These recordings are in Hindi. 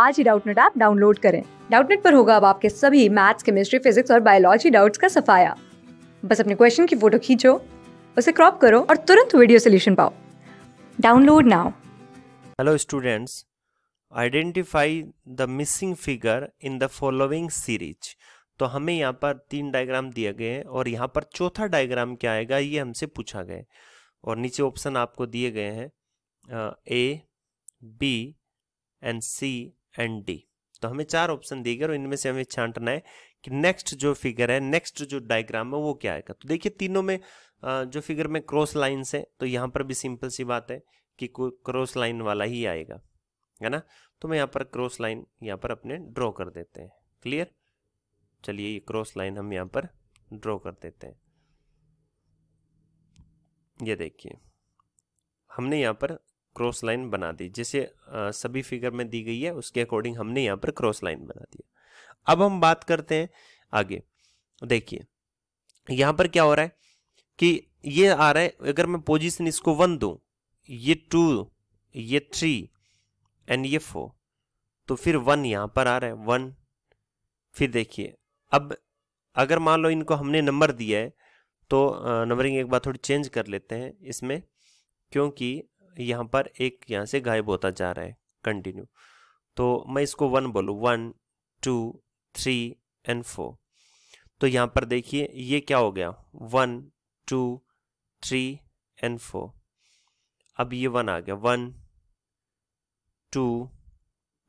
आज ही डाउटनेट ऐप डाउनलोड करें डाउटनेट पर होगा अब आपके सभी मैथ्स केमिस्ट्री फिजिक्स और बायोलॉजी डाउट्स का सफाया बस अपने क्वेश्चन की फोटो खींचो उसे क्रॉप करो और तुरंत वीडियो सोल्यूशन पाओ download now hello students identify the missing figure in the following series तो हमें यहाँ पर तीन डायग्राम दिए गए हैं और यहाँ पर चौथा डायग्राम क्या आएगा ये हमसे पूछा गया और नीचे ऑप्शन आपको दिए गए हैं A B and C and D तो हमें चार ऑप्शन दिए गए और इनमें से हमें छांटना है कि नेक्स्ट जो फिगर है नेक्स्ट जो डायग्राम है वो क्या आएगा तो देखिए तीनों में जो फिगर में क्रॉस लाइन्स है तो यहाँ पर भी सिंपल सी बात है कि क्रॉस लाइन वाला ही आएगा है ना तो मैं यहाँ पर क्रॉस लाइन यहाँ पर अपने ड्रॉ कर देते हैं क्लियर चलिए ये क्रॉस लाइन हम यहाँ पर ड्रॉ कर देते हैं ये देखिए हमने यहाँ पर क्रॉस लाइन बना दी जैसे सभी फिगर में दी गई है उसके अकॉर्डिंग हमने यहाँ पर क्रॉस लाइन बना दिया अब हम बात करते हैं आगे देखिए यहाँ पर क्या हो रहा है कि ये आ रहा है अगर मैं पोजिशन इसको वन दूँ ये टू ये थ्री एंड ये फोर तो फिर वन यहाँ पर आ रहा है वन फिर देखिए अब अगर मान लो इनको हमने नंबर दिया है तो नंबरिंग एक बार थोड़ी चेंज कर लेते हैं इसमें क्योंकि यहाँ पर एक यहाँ से गायब होता जा रहा है कंटिन्यू तो मैं इसको वन बोलूँ one two three and four तो यहाँ पर देखिए ये क्या हो गया one two three and four अब ये वन आ गया वन टू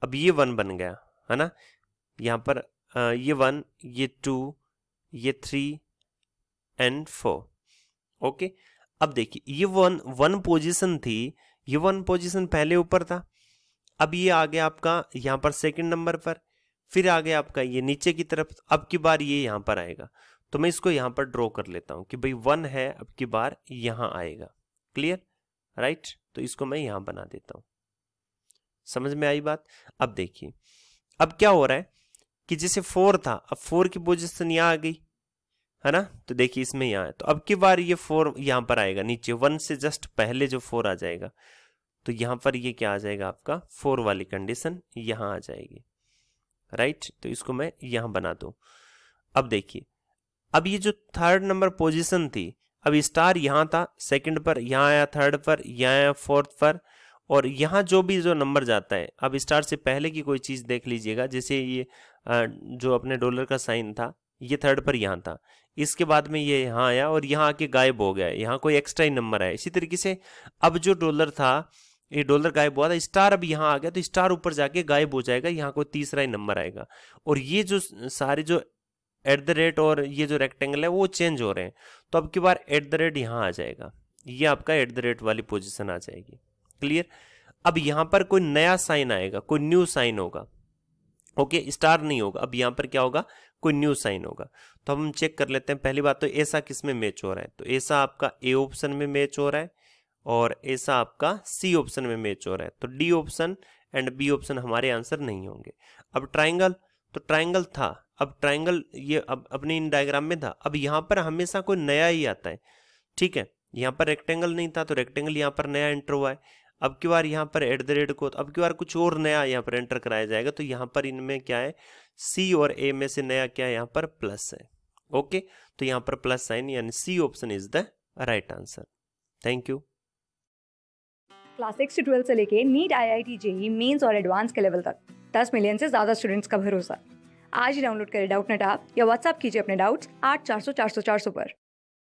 अब ये वन बन गया है ना यहाँ पर आ, ये वन ये टू ये थ्री एंड फोर ओके अब देखिए ये वन वन पोजीशन थी ये वन पोजीशन पहले ऊपर था अब ये आ गया आपका यहाँ पर सेकंड नंबर पर फिर आ गया आपका ये नीचे की तरफ अब की बार ये यहाँ पर आएगा तो मैं इसको यहाँ पर ड्रॉ कर लेता हूँ कि भाई वन है अब की बार यहाँ आएगा क्लियर राइट तो इसको मैं यहाँ बना देता हूँ समझ में आई बात अब देखिए अब क्या हो रहा है कि जैसे फोर था अब फोर की पोजिशन यहाँ आ गई है ना तो देखिए इसमें यहाँ है तो अब की बार ये फोर यहाँ पर आएगा नीचे वन से जस्ट पहले जो फोर आ जाएगा तो यहाँ पर ये क्या आ जाएगा आपका फोर वाली कंडीशन यहाँ आ जाएगी राइट तो इसको मैं यहाँ बना दू अब देखिए अब ये जो थर्ड नंबर पोजिशन थी अब स्टार यहाँ था सेकंड पर यहाँ आया थर्ड पर यहाँ आया फोर्थ पर और यहाँ जो भी जो नंबर जाता है अब स्टार से पहले की कोई चीज़ देख लीजिएगा जैसे ये जो अपने डॉलर का साइन था ये थर्ड पर यहाँ था इसके बाद में ये यहाँ आया और यहाँ आके गायब हो गया यहाँ कोई एक्स्ट्रा ही नंबर आया इसी तरीके से अब जो डॉलर था ये डॉलर गायब हुआ था स्टार अब यहाँ आ गया तो स्टार ऊपर जाके गायब हो जाएगा यहाँ कोई तीसरा ही नंबर आएगा और ये जो सारे जो एट द रेट और ये जो रेक्टेंगल है वो चेंज हो रहे हैं तो अब की बार एट द रेट यहाँ आ जाएगा ये आपका एट द रेट वाली पोजिशन आ जाएगी क्लियर अब यहाँ पर कोई नया साइन आएगा कोई न्यू साइन होगा ओके स्टार नहीं होगा अब यहाँ पर क्या होगा कोई न्यू साइन होगा तो हम चेक कर लेते हैं पहली बात तो ऐसा किस में मैच हो रहा है तो ऐसा आपका ए ऑप्शन में मैच हो रहा है और ऐसा आपका सी ऑप्शन में मैच हो रहा है तो D option and B option हमारे आंसर नहीं होंगे अब ट्राइंगल तो ट्राइंगल था अब ट्राइंगल ये अब अपने इन डायग्राम में था अब यहाँ पर हमेशा कोई नया ही आता है ठीक है यहाँ पर रेक्टेंगल नहीं था तो रेक्टेंगल यहाँ पर नया एंटर हुआ है अब की बार यहाँ पर एट द रेट को अब की बार कुछ और नया यहाँ पर एंटर कराया जाएगा तो यहाँ पर इनमें क्या है सी और ए में से नया क्या यहां पर प्लस है ओके तो यहां पर प्लस साइन यानी C option is the right answer thank you class six से ट्वेल्थ से लेके NEET I I T JEE mains और एडवांस के लेवल तक दस मिलियन से ज़्यादा स्टूडेंट्स का भरोसा आज ही डाउनलोड करें डाउट नेट आप या व्हाट्सअप कीजिए अपने डाउट्स आठ चार सौ चार सौ चार सौ पर